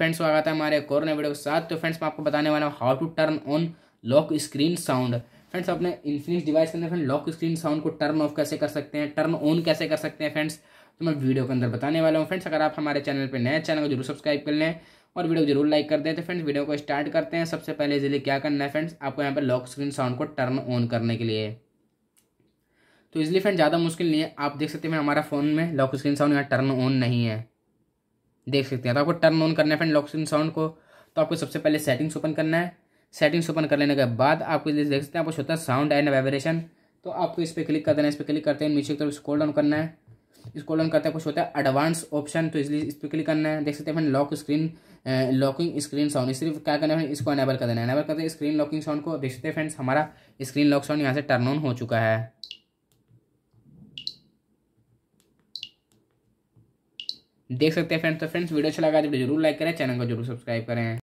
friends स्वागत है हमारे एक और नए वीडियो के साथ तो फ्रेंड्स मैं आपको बताने वाला हूँ how to turn on lock screen sound friends अपने इन्फिनिक्स डिवाइस के अंदर फ्रेंड लॉक स्क्रीन साउंड को टर्न ऑफ कैसे कर सकते हैं टर्न ऑन कैसे कर सकते हैं फ्रेंड्स तो मैं वीडियो के अंदर बताने वाला हूँ फ्रेंड्स अगर आप हमारे चैनल पर नए चैनल को जरूर सब्सक्राइब कर लें और वीडियो जरूर लाइक कर दें तो फ्रेंड्स वीडियो को स्टार्ट करते हैं सबसे पहले इसलिए क्या करना है फ्रेंड्स आपको यहाँ पर लॉक स्क्रीन साउंड को टर्न ऑन करने के लिए तो इसलिए फ्रेंड ज़्यादा मुश्किल नहीं है आप देख सकते हैं हमारा फ़ोन में लॉक स्क्रीन साउंड यहाँ टर्न ऑन नहीं है देख सकते हैं तो आपको टर्न ऑन करना है फ्रेंड लॉक्सिन साउंड को तो आपको सबसे पहले सेटिंग्स ओपन करना है सेटिंग्स ओपन कर लेने के बाद आपको देख सकते हैं आपको होता है साउंड एंड वाइब्रेशन तो आपको इस पर क्लिक कर देना है इस पर क्लिक करते हैं नीचे की तरफ स्कोल डाउन करना है इसको ऑन करते हैं कुछ होता है एडवांस ऑप्शन तो इसलिए इस पर क्लिक करना है देख सकते हैं friend lock screen locking screen sound सिर्फ क्या करना है इसको अनेबल कर देना है अनेबल करते हैं स्क्रीन लॉकिंग साउंड को देख सकते हैं फ्रेंड्स हमारा स्क्रीन लॉक साउंड यहाँ से टर्न ऑन हो चुका है देख सकते हैं फ्रेंड्स तो फ्रेंड्स वीडियो अच्छा लगा तो वीडियो जरूर लाइक करें चैनल को जरूर सब्सक्राइब करें